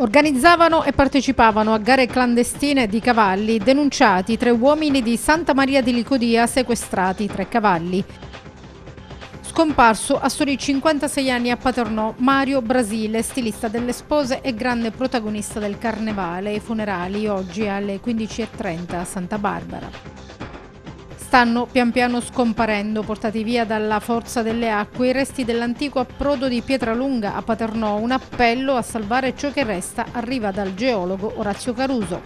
Organizzavano e partecipavano a gare clandestine di cavalli, denunciati tre uomini di Santa Maria di Licodia sequestrati tre cavalli. Scomparso a soli 56 anni a Paternò, Mario Brasile, stilista delle spose e grande protagonista del carnevale e funerali, oggi alle 15.30 a Santa Barbara stanno pian piano scomparendo, portati via dalla forza delle acque, i resti dell'antico approdo di Pietralunga a Paternò. Un appello a salvare ciò che resta arriva dal geologo Orazio Caruso.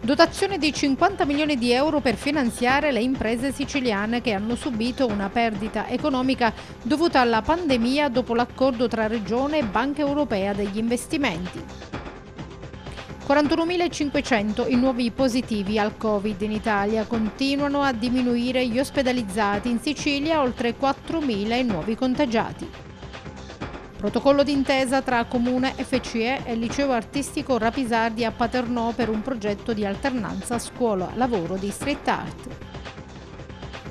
Dotazione di 50 milioni di euro per finanziare le imprese siciliane che hanno subito una perdita economica dovuta alla pandemia dopo l'accordo tra Regione e Banca Europea degli investimenti. 41.500 i nuovi positivi al Covid in Italia, continuano a diminuire gli ospedalizzati, in Sicilia oltre 4.000 i nuovi contagiati. Protocollo d'intesa tra Comune FCE e Liceo Artistico Rapisardi a Paternò per un progetto di alternanza scuola-lavoro di street art.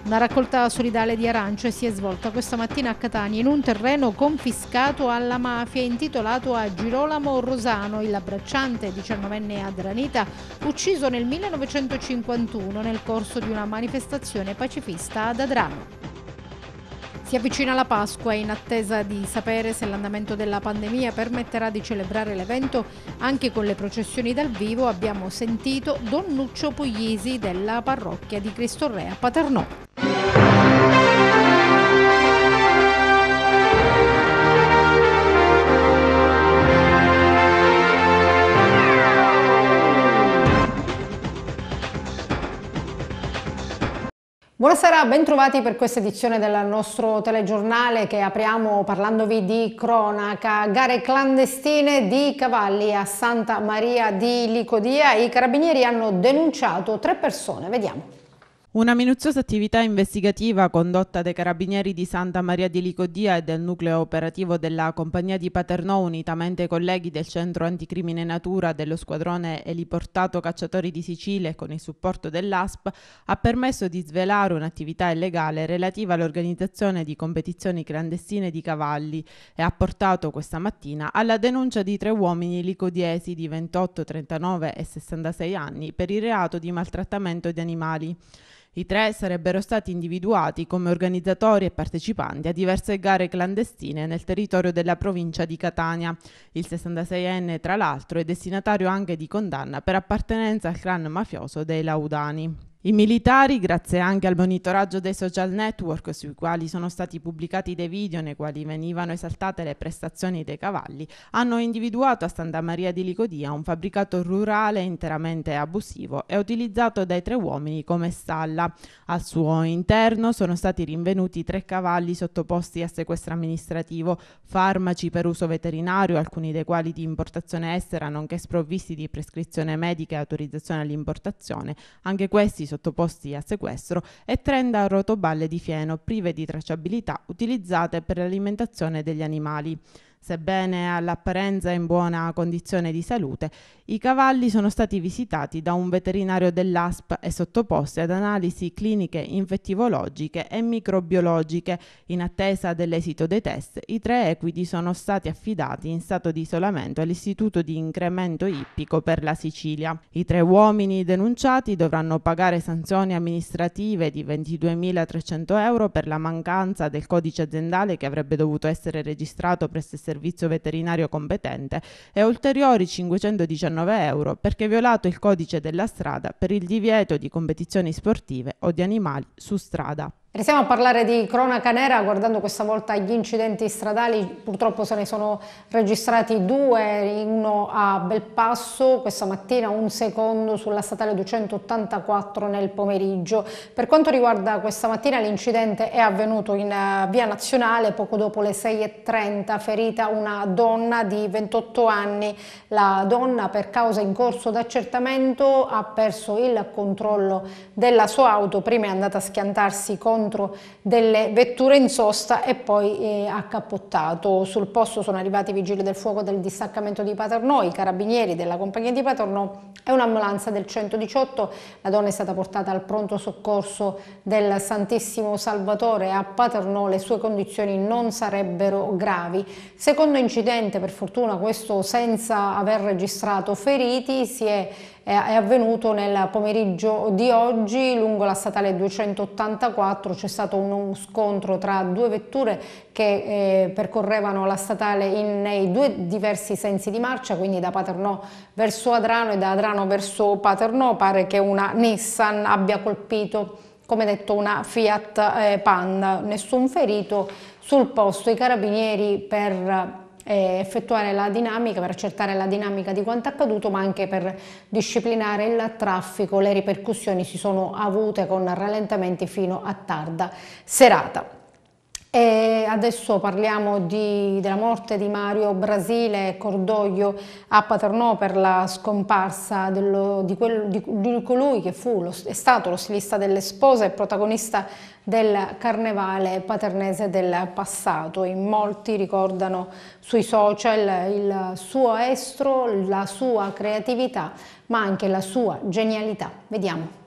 Una raccolta solidale di arance si è svolta questa mattina a Catania in un terreno confiscato alla mafia intitolato a Girolamo Rosano, il abbracciante 19enne adranita, ucciso nel 1951 nel corso di una manifestazione pacifista ad Adrano. Si avvicina la Pasqua in attesa di sapere se l'andamento della pandemia permetterà di celebrare l'evento anche con le processioni dal vivo. Abbiamo sentito Don Nuccio Puglisi della parrocchia di Cristo Re a Paternò. Buonasera, bentrovati per questa edizione del nostro telegiornale che apriamo parlandovi di cronaca, gare clandestine di cavalli a Santa Maria di Licodia. I carabinieri hanno denunciato tre persone, vediamo. Una minuziosa attività investigativa condotta dai carabinieri di Santa Maria di Licodia e del nucleo operativo della compagnia di Paternò unitamente ai colleghi del centro anticrimine natura dello squadrone eliportato cacciatori di Sicilia con il supporto dell'ASP ha permesso di svelare un'attività illegale relativa all'organizzazione di competizioni clandestine di cavalli e ha portato questa mattina alla denuncia di tre uomini licodiesi di 28, 39 e 66 anni per il reato di maltrattamento di animali. I tre sarebbero stati individuati come organizzatori e partecipanti a diverse gare clandestine nel territorio della provincia di Catania. Il 66enne, tra l'altro, è destinatario anche di condanna per appartenenza al clan mafioso dei Laudani. I militari, grazie anche al monitoraggio dei social network sui quali sono stati pubblicati dei video nei quali venivano esaltate le prestazioni dei cavalli, hanno individuato a Santa Maria di Licodia un fabbricato rurale interamente abusivo e utilizzato dai tre uomini come stalla. Al suo interno sono stati rinvenuti tre cavalli sottoposti a sequestro amministrativo, farmaci per uso veterinario, alcuni dei quali di importazione estera, nonché sprovvisti di prescrizione medica e autorizzazione all'importazione. Anche questi sono sottoposti a sequestro e 30 rotoballe di fieno prive di tracciabilità utilizzate per l'alimentazione degli animali. Sebbene all'apparenza in buona condizione di salute, i cavalli sono stati visitati da un veterinario dell'ASP e sottoposti ad analisi cliniche infettivologiche e microbiologiche. In attesa dell'esito dei test, i tre equidi sono stati affidati in stato di isolamento all'Istituto di incremento ippico per la Sicilia. I tre uomini denunciati dovranno pagare sanzioni amministrative di 22.300 euro per la mancanza del codice aziendale che avrebbe dovuto essere registrato presso il servizio veterinario competente e ulteriori 519 euro perché violato il codice della strada per il divieto di competizioni sportive o di animali su strada. Restiamo a parlare di cronaca nera guardando questa volta gli incidenti stradali, purtroppo se ne sono registrati due, uno a Belpasso questa mattina, un secondo sulla statale 284 nel pomeriggio. Per quanto riguarda questa mattina l'incidente è avvenuto in eh, via nazionale poco dopo le 6.30, ferita una donna di 28 anni. La donna per causa in corso d'accertamento ha perso il controllo della sua auto, prima è andata a schiantarsi con scontro delle vetture in sosta e poi eh, accappottato. Sul posto sono arrivati i vigili del fuoco del distaccamento di Paternò, i carabinieri della compagnia di Paternò e un'ambulanza del 118. La donna è stata portata al pronto soccorso del Santissimo Salvatore a Paternò. Le sue condizioni non sarebbero gravi. Secondo incidente, per fortuna questo senza aver registrato feriti, si è è avvenuto nel pomeriggio di oggi lungo la statale 284, c'è stato uno scontro tra due vetture che eh, percorrevano la statale in, nei due diversi sensi di marcia, quindi da Paternò verso Adrano e da Adrano verso Paternò, pare che una Nissan abbia colpito come detto una Fiat eh, Panda, nessun ferito sul posto, i carabinieri per effettuare la dinamica, per accertare la dinamica di quanto accaduto, ma anche per disciplinare il traffico. Le ripercussioni si sono avute con rallentamenti fino a tarda serata. E adesso parliamo di, della morte di Mario Brasile, cordoglio a Paternò per la scomparsa dello, di, quel, di, di, colui che fu, lo, è stato lo stilista delle spose e protagonista del carnevale paternese del passato. In molti ricordano sui social il suo estro, la sua creatività, ma anche la sua genialità. Vediamo.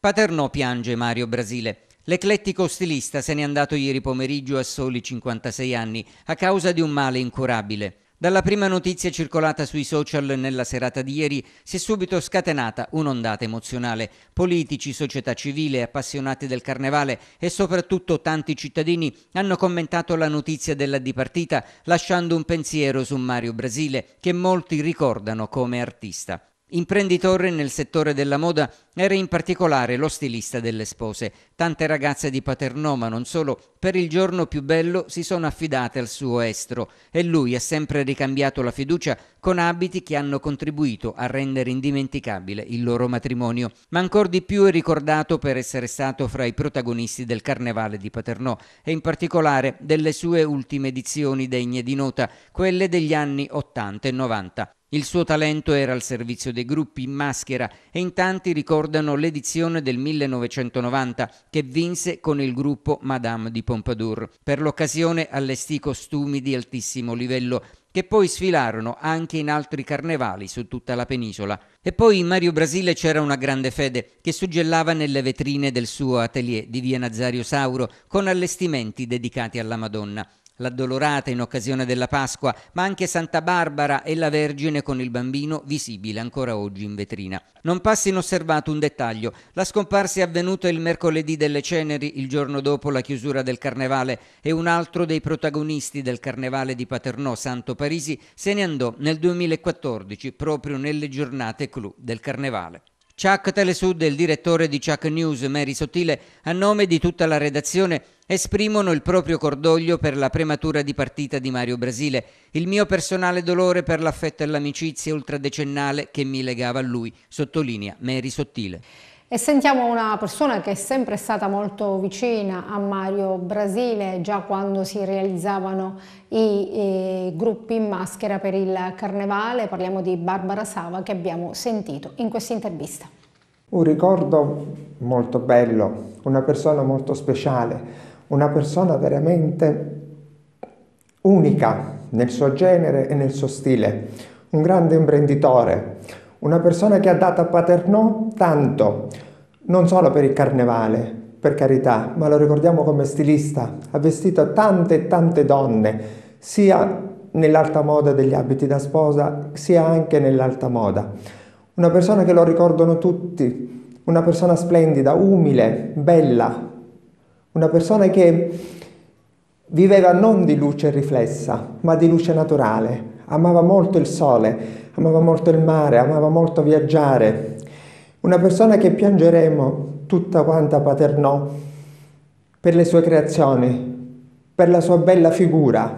Paternò piange Mario Brasile. L'eclettico stilista se n'è andato ieri pomeriggio a soli 56 anni a causa di un male incurabile. Dalla prima notizia circolata sui social nella serata di ieri si è subito scatenata un'ondata emozionale. Politici, società civile, appassionati del carnevale e soprattutto tanti cittadini hanno commentato la notizia della dipartita lasciando un pensiero su Mario Brasile che molti ricordano come artista. Imprenditore nel settore della moda, era in particolare lo stilista delle spose. Tante ragazze di Paternò, ma non solo, per il giorno più bello si sono affidate al suo estro e lui ha sempre ricambiato la fiducia con abiti che hanno contribuito a rendere indimenticabile il loro matrimonio. Ma ancor di più è ricordato per essere stato fra i protagonisti del Carnevale di Paternò e in particolare delle sue ultime edizioni degne di nota, quelle degli anni 80 e 90. Il suo talento era al servizio dei gruppi in maschera e in tanti ricordi ricordano l'edizione del 1990 che vinse con il gruppo Madame di Pompadour. Per l'occasione allestì costumi di altissimo livello che poi sfilarono anche in altri carnevali su tutta la penisola. E poi in Mario Brasile c'era una grande fede che suggellava nelle vetrine del suo atelier di via Nazario Sauro con allestimenti dedicati alla Madonna l'addolorata in occasione della Pasqua, ma anche Santa Barbara e la Vergine con il bambino visibile ancora oggi in vetrina. Non passa inosservato un dettaglio. La scomparsa è avvenuta il mercoledì delle ceneri, il giorno dopo la chiusura del carnevale, e un altro dei protagonisti del carnevale di Paternò, Santo Parisi, se ne andò nel 2014, proprio nelle giornate clou del carnevale. Chuck Telesud e il direttore di Chuck News Mary Sottile, a nome di tutta la redazione, esprimono il proprio cordoglio per la prematura dipartita di Mario Brasile, il mio personale dolore per l'affetto e l'amicizia ultradecennale che mi legava a lui, sottolinea Mary Sottile. E sentiamo una persona che è sempre stata molto vicina a Mario Brasile già quando si realizzavano i, i eh, gruppi in maschera per il carnevale, parliamo di Barbara Sava che abbiamo sentito in questa intervista. Un ricordo molto bello, una persona molto speciale, una persona veramente unica nel suo genere e nel suo stile, un grande imprenditore, una persona che ha dato a Paternò tanto, non solo per il carnevale, per carità, ma lo ricordiamo come stilista, ha vestito tante e tante donne, sia nell'alta moda degli abiti da sposa, sia anche nell'alta moda. Una persona che lo ricordano tutti, una persona splendida, umile, bella, una persona che viveva non di luce riflessa, ma di luce naturale. Amava molto il sole, amava molto il mare, amava molto viaggiare, una persona che piangeremo tutta quanta Paternò per le sue creazioni, per la sua bella figura,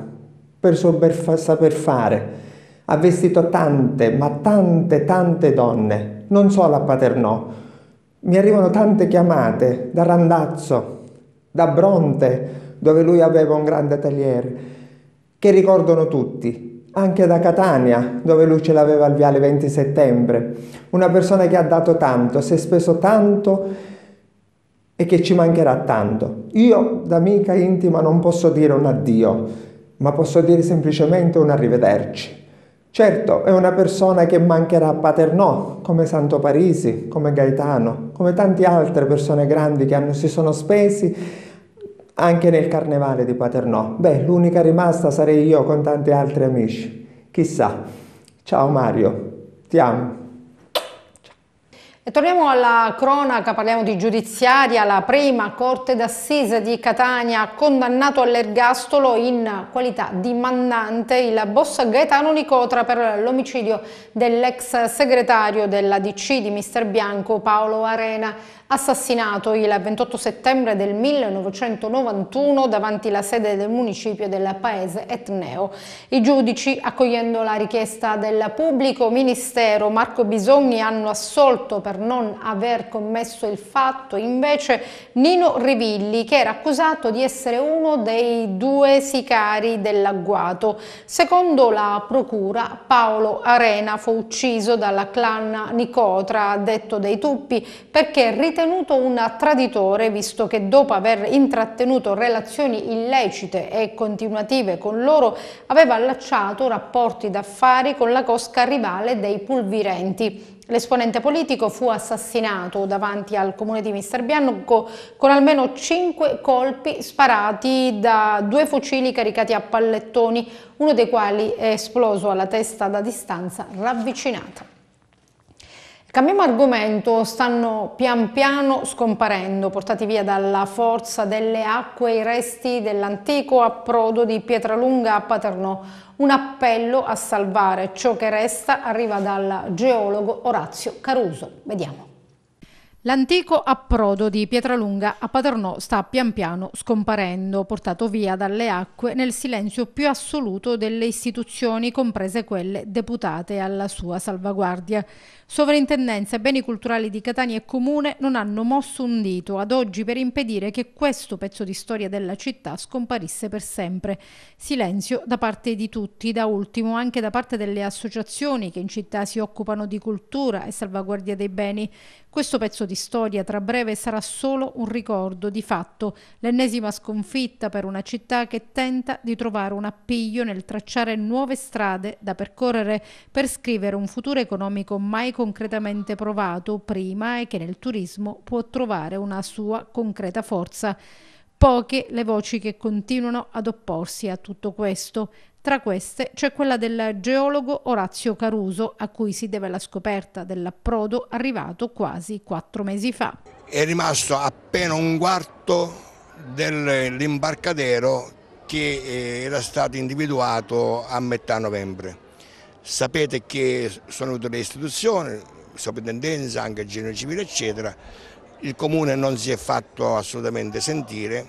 per il suo saper fare. Ha vestito tante, ma tante, tante donne, non solo a Paternò. Mi arrivano tante chiamate da Randazzo, da Bronte, dove lui aveva un grande atelier, che ricordano tutti, anche da Catania, dove lui ce l'aveva al viale 20 settembre. Una persona che ha dato tanto, si è speso tanto e che ci mancherà tanto. Io, da amica intima, non posso dire un addio, ma posso dire semplicemente un arrivederci. Certo, è una persona che mancherà a Paternò, come Santo Parisi, come Gaetano, come tante altre persone grandi che hanno, si sono spesi anche nel carnevale di Paternò. Beh, l'unica rimasta sarei io con tanti altri amici. Chissà. Ciao Mario, ti amo. E torniamo alla cronaca, parliamo di giudiziaria. La prima Corte d'Assise di Catania ha condannato all'ergastolo in qualità di mandante il boss Gaetano Nicotra per l'omicidio dell'ex segretario della DC di Mister Bianco Paolo Arena, assassinato il 28 settembre del 1991 davanti alla sede del municipio del paese Etneo. I giudici, accogliendo la richiesta del pubblico ministero Marco Bisogni, hanno assolto per per non aver commesso il fatto, invece Nino Rivilli che era accusato di essere uno dei due sicari dell'agguato. Secondo la procura Paolo Arena fu ucciso dalla clan Nicotra, detto dei Tuppi, perché ritenuto un traditore visto che dopo aver intrattenuto relazioni illecite e continuative con loro aveva allacciato rapporti d'affari con la cosca rivale dei Pulvirenti. L'esponente politico fu assassinato davanti al comune di Mister Bianco con almeno cinque colpi sparati da due fucili caricati a pallettoni, uno dei quali è esploso alla testa da distanza ravvicinata. Cambiamo argomento, stanno pian piano scomparendo, portati via dalla forza delle acque i resti dell'antico approdo di Pietralunga a Paternò. Un appello a salvare ciò che resta arriva dal geologo Orazio Caruso. Vediamo. L'antico approdo di Pietralunga a Paternò sta pian piano scomparendo, portato via dalle acque nel silenzio più assoluto delle istituzioni, comprese quelle deputate alla sua salvaguardia. Sovrintendenza e beni culturali di Catania e Comune non hanno mosso un dito ad oggi per impedire che questo pezzo di storia della città scomparisse per sempre. Silenzio da parte di tutti, da ultimo anche da parte delle associazioni che in città si occupano di cultura e salvaguardia dei beni. Questo pezzo di storia tra breve sarà solo un ricordo, di fatto l'ennesima sconfitta per una città che tenta di trovare un appiglio nel tracciare nuove strade da percorrere per scrivere un futuro economico mai concretamente provato prima e che nel turismo può trovare una sua concreta forza. Poche le voci che continuano ad opporsi a tutto questo. Tra queste c'è quella del geologo Orazio Caruso, a cui si deve la scoperta dell'approdo arrivato quasi quattro mesi fa. È rimasto appena un quarto dell'imbarcadero che eh, era stato individuato a metà novembre. Sapete che sono venute le istituzioni, soprintendenza, anche il genere civile eccetera, il comune non si è fatto assolutamente sentire,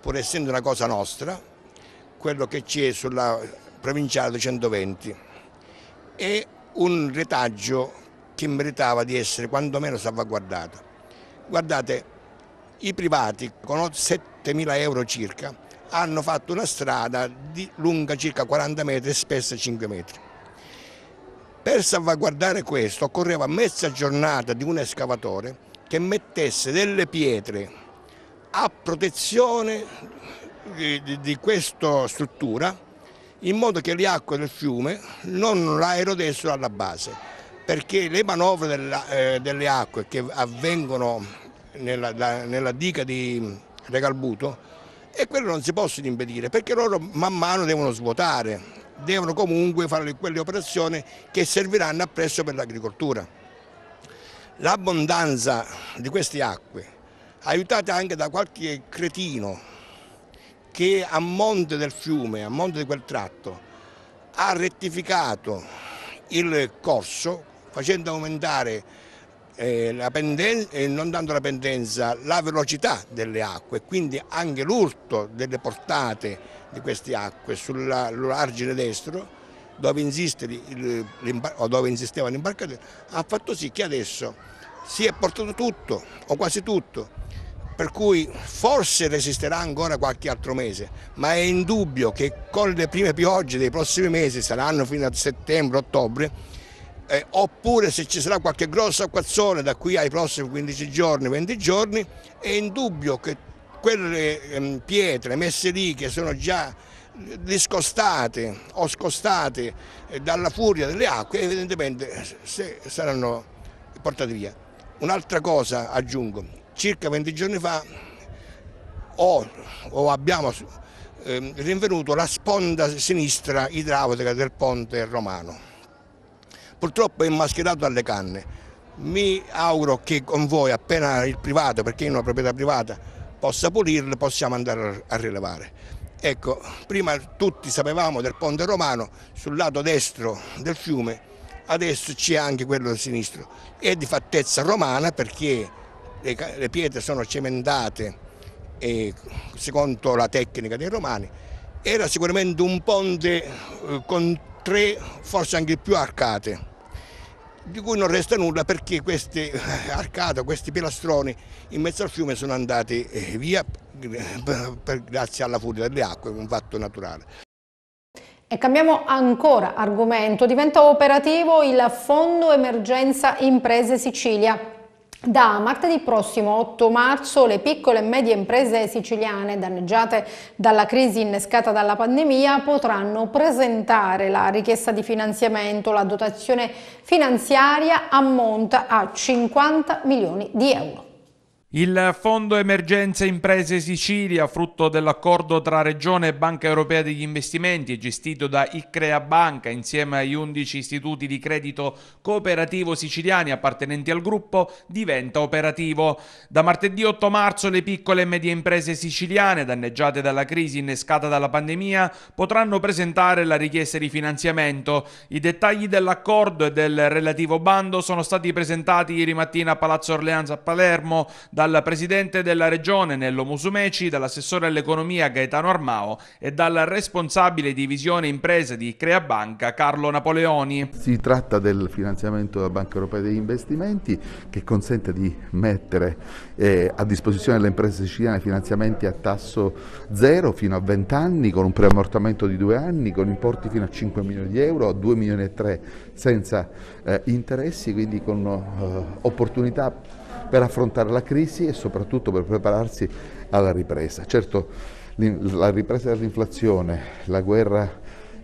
pur essendo una cosa nostra, quello che c'è sulla provinciale 220 e un retaggio che meritava di essere quantomeno salvaguardato. Guardate, i privati con 7.000 euro circa hanno fatto una strada di lunga circa 40 metri e spessa 5 metri. Per salvaguardare questo occorreva mezza giornata di un escavatore che mettesse delle pietre a protezione di, di, di questa struttura in modo che le acque del fiume non la erodessero alla base perché le manovre della, eh, delle acque che avvengono nella, da, nella diga di Regalbuto e quello non si possono impedire perché loro man mano devono svuotare, devono comunque fare quelle operazioni che serviranno appresso per l'agricoltura. L'abbondanza di queste acque, aiutate anche da qualche cretino che a monte del fiume, a monte di quel tratto, ha rettificato il corso facendo aumentare eh, la pendenza, eh, non dando la pendenza, la velocità delle acque, e quindi anche l'urto delle portate di queste acque sull'argine destro, dove, insiste il, dove insisteva l'imbarcatore, ha fatto sì che adesso si è portato tutto o quasi tutto per cui forse resisterà ancora qualche altro mese, ma è indubbio che con le prime piogge dei prossimi mesi, saranno fino a settembre-ottobre, eh, oppure se ci sarà qualche grosso acquazzone da qui ai prossimi 15 giorni, 20 giorni, è indubbio che quelle ehm, pietre messe lì che sono già discostate o scostate eh, dalla furia delle acque, evidentemente saranno portate via. Un'altra cosa aggiungo, circa 20 giorni fa ho, o abbiamo eh, rinvenuto la sponda sinistra idraulica del ponte romano. Purtroppo è mascherato dalle canne. Mi auguro che con voi, appena il privato, perché è una proprietà privata, possa pulirlo, possiamo andare a rilevare. Ecco, prima tutti sapevamo del ponte romano, sul lato destro del fiume, adesso c'è anche quello sinistro. È di fattezza romana perché le, le pietre sono cementate e, secondo la tecnica dei romani, era sicuramente un ponte eh, con tre, forse anche più arcate, di cui non resta nulla perché queste eh, arcate, questi pilastroni in mezzo al fiume sono andati eh, via grazie alla furia delle acque, un fatto naturale. E cambiamo ancora argomento, diventa operativo il Fondo Emergenza Imprese Sicilia da martedì prossimo 8 marzo le piccole e medie imprese siciliane danneggiate dalla crisi innescata dalla pandemia potranno presentare la richiesta di finanziamento. La dotazione finanziaria ammonta a 50 milioni di euro. Il Fondo Emergenze Imprese Sicilia, frutto dell'accordo tra Regione e Banca Europea degli Investimenti, gestito da Icrea Banca insieme agli 11 istituti di credito cooperativo siciliani appartenenti al gruppo, diventa operativo. Da martedì 8 marzo le piccole e medie imprese siciliane, danneggiate dalla crisi innescata dalla pandemia, potranno presentare la richiesta di finanziamento. I dettagli dell'accordo e del relativo bando sono stati presentati ieri mattina a Palazzo Orleans a Palermo da dal presidente della regione Nello Musumeci, dall'assessore all'economia Gaetano Armao e dal responsabile di visione imprese di Creabanca Carlo Napoleoni. Si tratta del finanziamento della Banca Europea degli Investimenti che consente di mettere eh, a disposizione delle imprese siciliane finanziamenti a tasso zero fino a 20 anni con un preammortamento di due anni con importi fino a 5 milioni di euro, 2 milioni e 3 senza eh, interessi, quindi con eh, opportunità per affrontare la crisi e soprattutto per prepararsi alla ripresa. Certo, la ripresa dell'inflazione, la guerra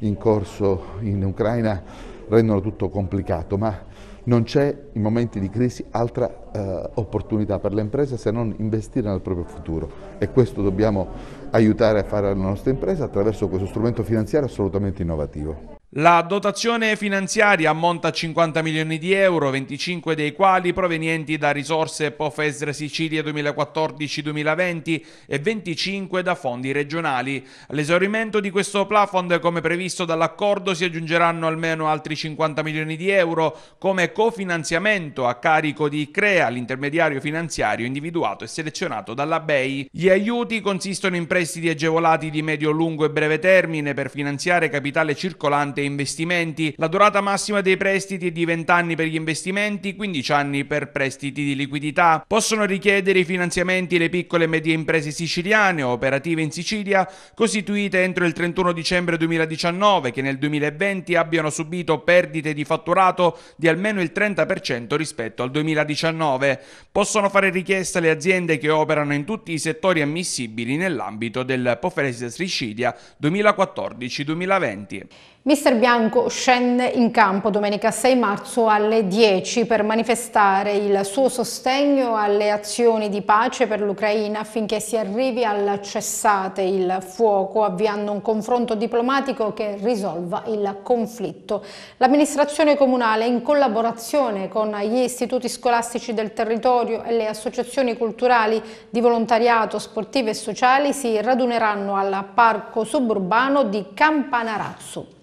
in corso in Ucraina rendono tutto complicato, ma non c'è in momenti di crisi altra eh, opportunità per le imprese se non investire nel proprio futuro e questo dobbiamo aiutare a fare alle nostra impresa attraverso questo strumento finanziario assolutamente innovativo. La dotazione finanziaria ammonta a 50 milioni di euro, 25 dei quali provenienti da risorse POFESR Sicilia 2014-2020 e 25 da fondi regionali. All'esaurimento di questo plafond, come previsto dall'accordo, si aggiungeranno almeno altri 50 milioni di euro come cofinanziamento a carico di CREA, l'intermediario finanziario individuato e selezionato dalla BEI. Gli aiuti consistono in prestiti agevolati di medio, lungo e breve termine per finanziare capitale circolante e investimenti, la durata massima dei prestiti è di 20 anni per gli investimenti, 15 anni per prestiti di liquidità. Possono richiedere i finanziamenti le piccole e medie imprese siciliane operative in Sicilia costituite entro il 31 dicembre 2019 che nel 2020 abbiano subito perdite di fatturato di almeno il 30% rispetto al 2019. Possono fare richiesta le aziende che operano in tutti i settori ammissibili nell'ambito del Poferes Sicilia 2014-2020. Mister Bianco scende in campo domenica 6 marzo alle 10 per manifestare il suo sostegno alle azioni di pace per l'Ucraina affinché si arrivi al cessate il fuoco avviando un confronto diplomatico che risolva il conflitto. L'amministrazione comunale in collaborazione con gli istituti scolastici del territorio e le associazioni culturali di volontariato, sportive e sociali si raduneranno al parco suburbano di Campanarazzo.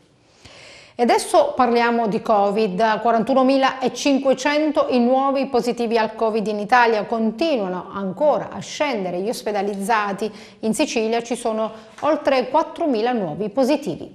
E adesso parliamo di Covid, 41.500 i nuovi positivi al Covid in Italia, continuano ancora a scendere gli ospedalizzati, in Sicilia ci sono oltre 4.000 nuovi positivi.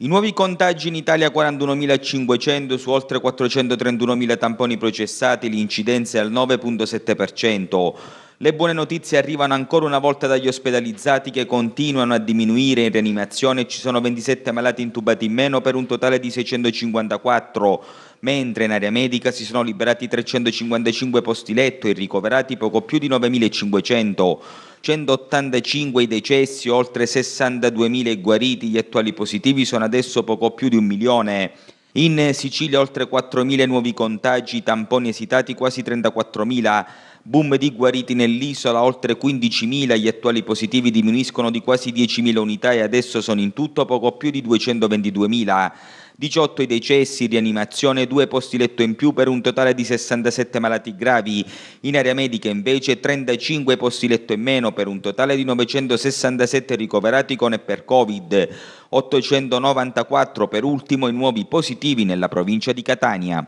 I nuovi contagi in Italia 41.500 su oltre 431.000 tamponi processati, l'incidenza è al 9.7%. Le buone notizie arrivano ancora una volta dagli ospedalizzati che continuano a diminuire in rianimazione, ci sono 27 malati intubati in meno per un totale di 654 mentre in area medica si sono liberati 355 posti letto e ricoverati poco più di 9.500, 185 i decessi, oltre 62.000 guariti, gli attuali positivi sono adesso poco più di un milione. In Sicilia oltre 4.000 nuovi contagi, tamponi esitati quasi 34.000, boom di guariti nell'isola, oltre 15.000, gli attuali positivi diminuiscono di quasi 10.000 unità e adesso sono in tutto poco più di 222.000. 18 i decessi, rianimazione, 2 posti letto in più per un totale di 67 malati gravi. In area medica invece 35 posti letto in meno per un totale di 967 ricoverati con e per Covid. 894 per ultimo i nuovi positivi nella provincia di Catania.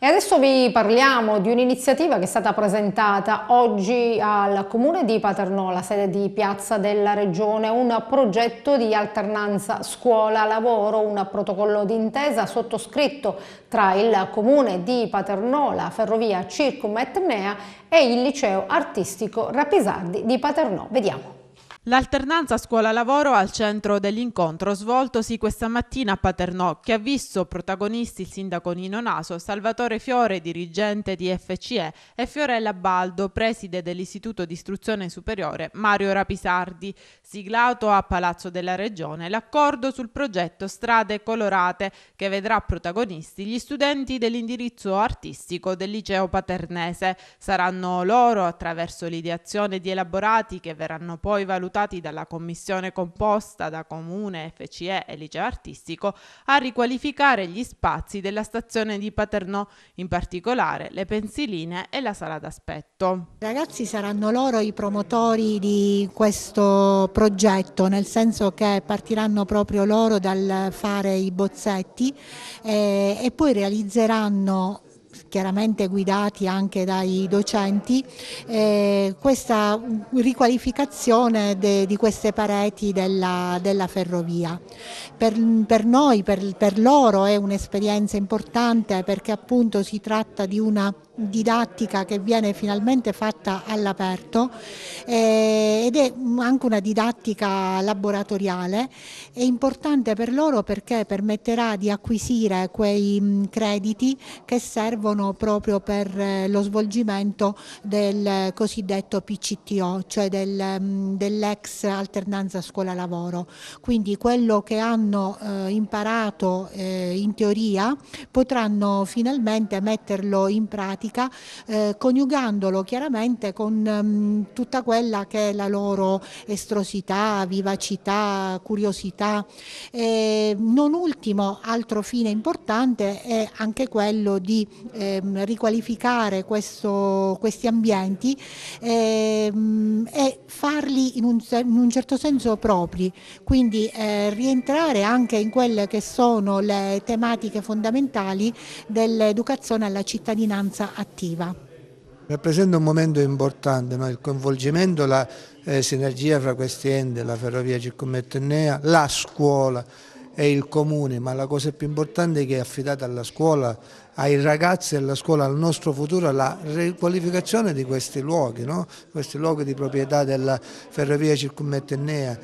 E adesso vi parliamo di un'iniziativa che è stata presentata oggi al Comune di Paternò, la sede di Piazza della Regione, un progetto di alternanza scuola-lavoro, un protocollo d'intesa sottoscritto tra il Comune di Paternò, la Ferrovia Circum Etnea e il Liceo Artistico Rapisardi di Paternò. Vediamo. L'alternanza scuola-lavoro al centro dell'incontro svoltosi questa mattina a Paternò, che ha visto protagonisti il sindaco Nino Naso, Salvatore Fiore, dirigente di FCE, e Fiorella Baldo, preside dell'Istituto di Istruzione Superiore Mario Rapisardi, siglato a Palazzo della Regione l'accordo sul progetto Strade Colorate, che vedrà protagonisti gli studenti dell'indirizzo artistico del liceo paternese. Saranno loro, attraverso l'ideazione di elaborati che verranno poi valutati valutati dalla commissione composta da Comune, FCE e Liceo Artistico a riqualificare gli spazi della stazione di Paternò, in particolare le pensiline e la sala d'aspetto. I ragazzi saranno loro i promotori di questo progetto, nel senso che partiranno proprio loro dal fare i bozzetti eh, e poi realizzeranno chiaramente guidati anche dai docenti, eh, questa riqualificazione de, di queste pareti della, della ferrovia. Per, per noi, per, per loro è un'esperienza importante perché appunto si tratta di una didattica che viene finalmente fatta all'aperto eh, ed è anche una didattica laboratoriale, è importante per loro perché permetterà di acquisire quei mm, crediti che servono proprio per eh, lo svolgimento del cosiddetto PCTO, cioè del, mm, dell'ex alternanza scuola-lavoro. Quindi quello che hanno eh, imparato eh, in teoria potranno finalmente metterlo in pratica pratica eh, coniugandolo chiaramente con mh, mm, tutta quella che è la loro estrosità, vivacità, curiosità. Eh, non ultimo, altro fine importante è anche quello di ehm, riqualificare questo, questi ambienti ehm, e farli in un, in un, certo senso propri, quindi eh, rientrare anche in quelle che sono le tematiche fondamentali dell'educazione alla cittadinanza attiva. Rappresenta un momento importante, no? il coinvolgimento, la eh, sinergia fra questi enti, la ferrovia circummettennea, la scuola e il comune, ma la cosa più importante è che è affidata alla scuola ai ragazzi e alla scuola, al nostro futuro, la riqualificazione di questi luoghi, no? questi luoghi di proprietà della ferrovia circummettennea,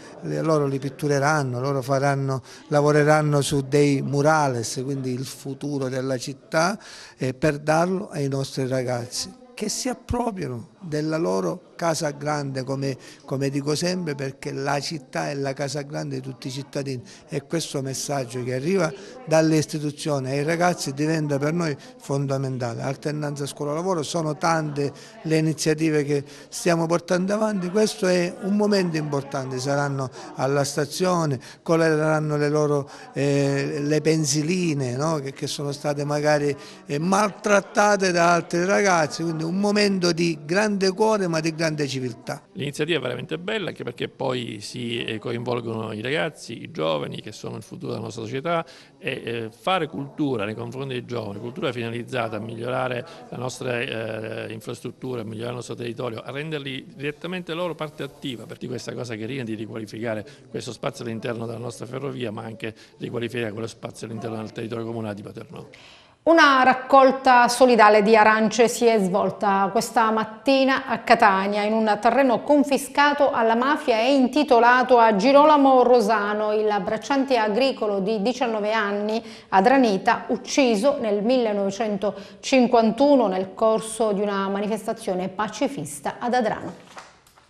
loro li pittureranno, loro faranno, lavoreranno su dei murales, quindi il futuro della città, eh, per darlo ai nostri ragazzi che si appropriano della loro casa grande, come, come, dico sempre, perché la città è la casa grande di tutti i cittadini. E questo messaggio che arriva dalle istituzioni ai ragazzi diventa per noi fondamentale. Alternanza scuola-lavoro, sono tante le iniziative che stiamo portando avanti. Questo è un momento importante, saranno alla stazione, coloreranno le loro eh, le pensiline no? che, che, sono state magari eh, maltrattate da altri ragazzi. Quindi un momento di grande cuore ma di grande civiltà. L'iniziativa è veramente bella anche perché poi si eh, coinvolgono i ragazzi, i giovani che sono il futuro della nostra società e eh, fare cultura nei confronti dei giovani, cultura finalizzata a migliorare la nostra eh, infrastruttura, a migliorare il nostro territorio, a renderli direttamente loro parte attiva per questa cosa carina di riqualificare questo spazio all'interno della nostra ferrovia ma anche riqualificare quello spazio all'interno del territorio comunale di Paternò. Una raccolta solidale di arance si è svolta questa mattina a Catania in un terreno confiscato alla mafia e intitolato a Girolamo Rosano, il bracciante agricolo di 19 anni a Dranita, ucciso nel 1951 nel corso di una manifestazione pacifista ad Adrano.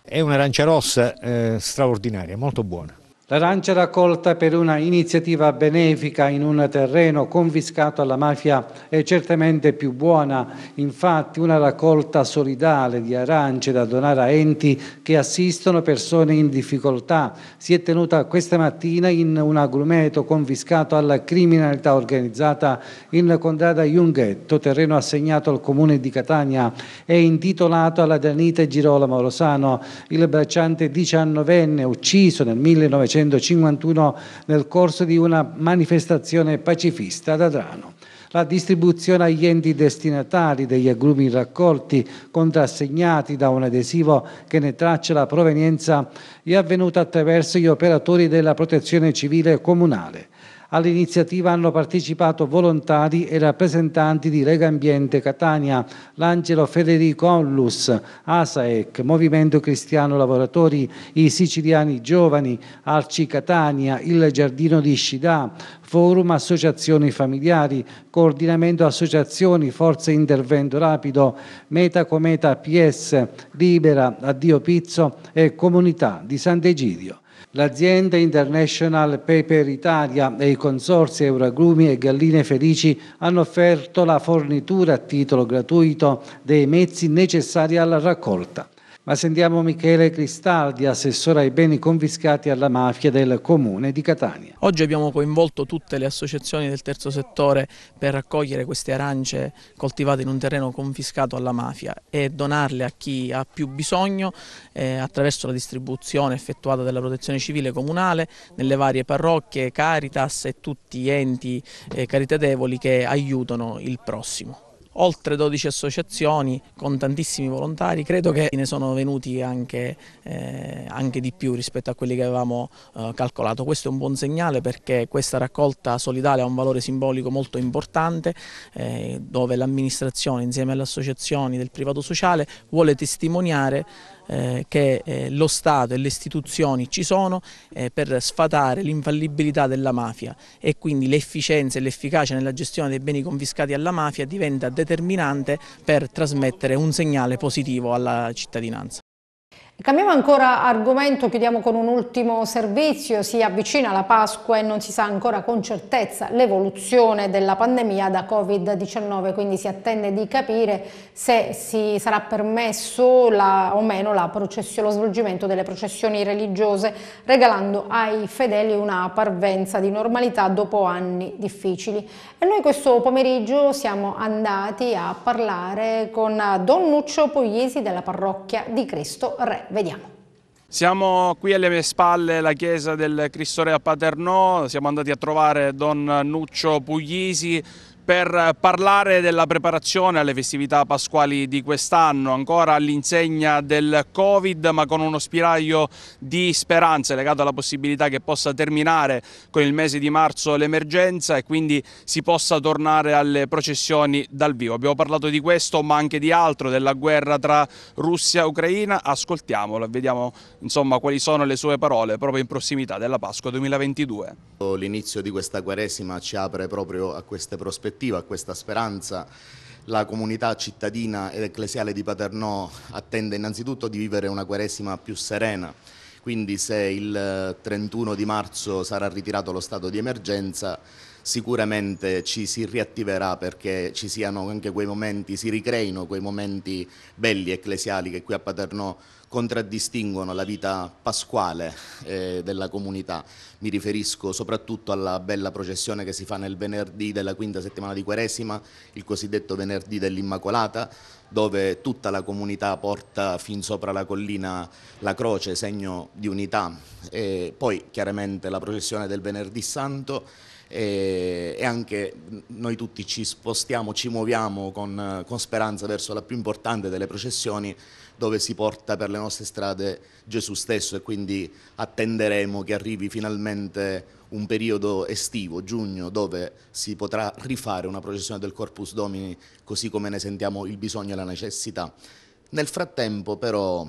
È un'arancia rossa eh, straordinaria, molto buona. L'arancia raccolta per una iniziativa benefica in un terreno confiscato alla mafia è certamente più buona, infatti una raccolta solidale di arance da donare a enti che assistono persone in difficoltà si è tenuta questa mattina in un agrumeto confiscato alla criminalità organizzata in contrada Junghetto, terreno assegnato al comune di Catania e intitolato alla Danita Girolamo Rosano, il bracciante diciannovenne ucciso nel 1900 1951 nel corso di una manifestazione pacifista ad Adrano. La distribuzione agli enti destinatari degli agrumi raccolti, contrassegnati da un adesivo che ne traccia la provenienza, è avvenuta attraverso gli operatori della protezione civile comunale. All'iniziativa hanno partecipato volontari e rappresentanti di Lega Ambiente Catania, l'Angelo Federico Onlus, ASAEC, Movimento Cristiano Lavoratori, i Siciliani Giovani, Arci Catania, il Giardino di Scidà, Forum Associazioni Familiari, Coordinamento Associazioni, Forze Intervento Rapido, Meta Cometa PS, Libera, Addio Pizzo e Comunità di Sant'Egidio. L'azienda International Paper Italia e i consorsi Euragrumi e Galline Felici hanno offerto la fornitura a titolo gratuito dei mezzi necessari alla raccolta. Ma sentiamo Michele Cristaldi, assessore ai beni confiscati alla mafia del comune di Catania. Oggi abbiamo coinvolto tutte le associazioni del terzo settore per raccogliere queste arance coltivate in un terreno confiscato alla mafia e donarle a chi ha più bisogno eh, attraverso la distribuzione effettuata dalla protezione civile comunale nelle varie parrocchie, Caritas e tutti gli enti eh, caritatevoli che aiutano il prossimo oltre 12 associazioni con tantissimi volontari, credo che ne sono venuti anche, eh, anche di più rispetto a quelli che avevamo eh, calcolato. Questo è un buon segnale perché questa raccolta solidale ha un valore simbolico molto importante eh, dove l'amministrazione insieme alle associazioni del privato sociale vuole testimoniare eh, che eh, lo Stato e le istituzioni ci sono eh, per sfatare l'infallibilità della mafia e quindi l'efficienza e l'efficacia nella gestione dei beni confiscati alla mafia diventa determinante per trasmettere un segnale positivo alla cittadinanza. Cambiamo ancora argomento, chiudiamo con un ultimo servizio, si avvicina la Pasqua e non si sa ancora con certezza l'evoluzione della pandemia da Covid-19, quindi si attende di capire se si sarà permesso la, o meno la lo svolgimento delle processioni religiose, regalando ai fedeli una parvenza di normalità dopo anni difficili. E noi questo pomeriggio siamo andati a parlare con Don Nuccio Pogliesi della parrocchia di Cristo Re vediamo. Siamo qui alle mie spalle la chiesa del Cristo Re a Paternò, siamo andati a trovare Don Nuccio Puglisi, per parlare della preparazione alle festività pasquali di quest'anno, ancora all'insegna del Covid ma con uno spiraglio di speranze legato alla possibilità che possa terminare con il mese di marzo l'emergenza e quindi si possa tornare alle processioni dal vivo. Abbiamo parlato di questo ma anche di altro, della guerra tra Russia e Ucraina, ascoltiamolo e vediamo insomma, quali sono le sue parole proprio in prossimità della Pasqua 2022. L'inizio di questa quaresima ci apre proprio a queste prospettive prospettiva, a questa speranza, la comunità cittadina ed ecclesiale di Paternò attende innanzitutto di vivere una quaresima più serena, quindi se il 31 eh, di marzo sarà ritirato lo stato di emergenza sicuramente ci si riattiverà perché ci siano anche quei momenti, si ricreino quei momenti belli ecclesiali che qui a Paternò contraddistinguono la vita pasquale eh, della comunità. Mi riferisco soprattutto alla bella processione che si fa nel venerdì della quinta settimana di Quaresima, il cosiddetto venerdì dell'Immacolata, dove tutta la comunità porta fin sopra la collina la croce, segno di unità. E poi chiaramente la processione del venerdì santo e, anche noi tutti ci spostiamo, ci muoviamo con, con speranza verso la più importante delle processioni dove si porta per le nostre strade Gesù stesso e quindi attenderemo che arrivi finalmente un periodo estivo, giugno, dove si potrà rifare una processione del Corpus Domini così come ne sentiamo il bisogno e la necessità. Nel frattempo però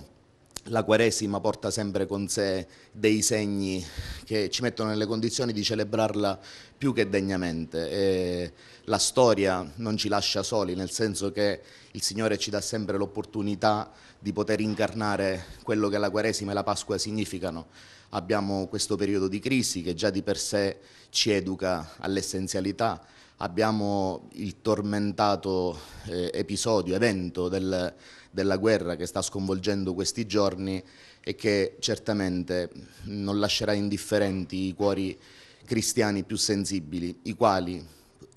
la Quaresima porta sempre con sé dei segni che ci mettono nelle condizioni di celebrarla più che degnamente. E la storia non ci lascia soli, nel senso che il Signore ci dà sempre l'opportunità di poter incarnare quello che la Quaresima e la Pasqua significano. Abbiamo questo periodo di crisi che già di per sé ci educa all'essenzialità, abbiamo il tormentato eh, episodio, evento del della guerra che sta sconvolgendo questi giorni e che certamente non lascerà indifferenti i cuori cristiani più sensibili, i quali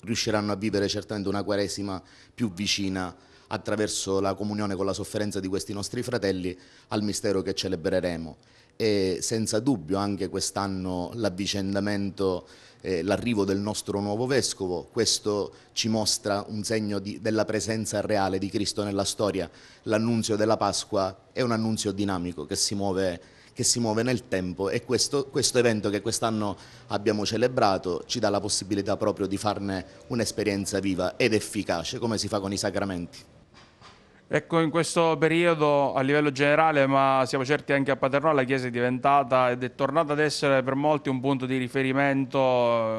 riusciranno a vivere certamente una quaresima più vicina attraverso la comunione con la sofferenza di questi nostri fratelli al mistero che celebreremo. E senza dubbio anche quest'anno l'avvicendamento eh, l'arrivo del nostro nuovo vescovo, questo ci mostra un segno di, della presenza reale di Cristo nella storia, l'annunzio della Pasqua è un annunzio dinamico che si muove, che si muove nel tempo e questo, questo evento che quest'anno abbiamo celebrato ci dà la possibilità proprio di farne un'esperienza viva ed efficace come si fa con i sacramenti. Ecco, in questo periodo a livello generale, ma siamo certi anche a Paternò, la Chiesa è diventata ed è tornata ad essere per molti un punto di riferimento,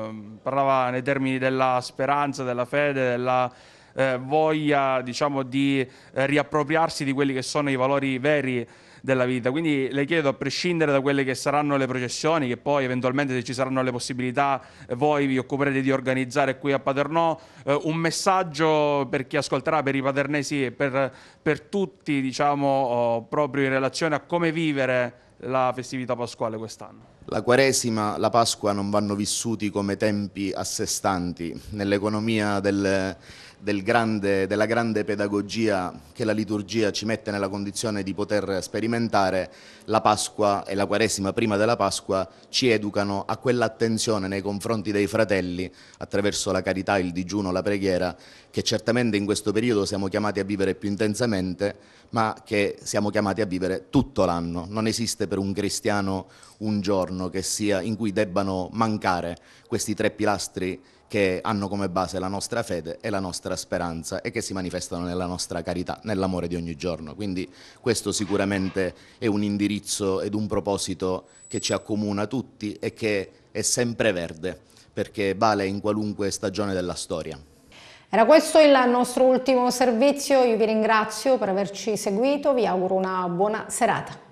ehm, parlava nei termini della speranza, della fede, della eh, voglia diciamo, di eh, riappropriarsi di quelli che sono i valori veri della vita. Quindi le chiedo, a prescindere da quelle che saranno le processioni, che poi eventualmente se ci saranno le possibilità eh, voi vi occuperete di organizzare qui a Paternò, eh, un messaggio per chi ascolterà, per i paternesi e per, per tutti, diciamo, oh, proprio in relazione a come vivere la festività pasquale quest'anno. La Quaresima, la Pasqua non vanno vissuti come tempi a sé stanti. Nell'economia del del grande, della grande pedagogia che la liturgia ci mette nella condizione di poter sperimentare, la Pasqua e la Quaresima prima della Pasqua ci educano a quell'attenzione nei confronti dei fratelli attraverso la carità, il digiuno, la preghiera, che certamente in questo periodo siamo chiamati a vivere più intensamente, ma che siamo chiamati a vivere tutto l'anno. Non esiste per un cristiano un giorno sia, in cui debbano mancare questi tre pilastri che hanno come base la nostra fede e la nostra speranza e che si manifestano nella nostra carità, nell'amore di ogni giorno. Quindi questo sicuramente è un indirizzo ed un proposito che ci accomuna tutti e che è sempre verde, perché vale in qualunque stagione della storia. Era questo il nostro ultimo servizio, io vi ringrazio per averci seguito, vi auguro una buona serata.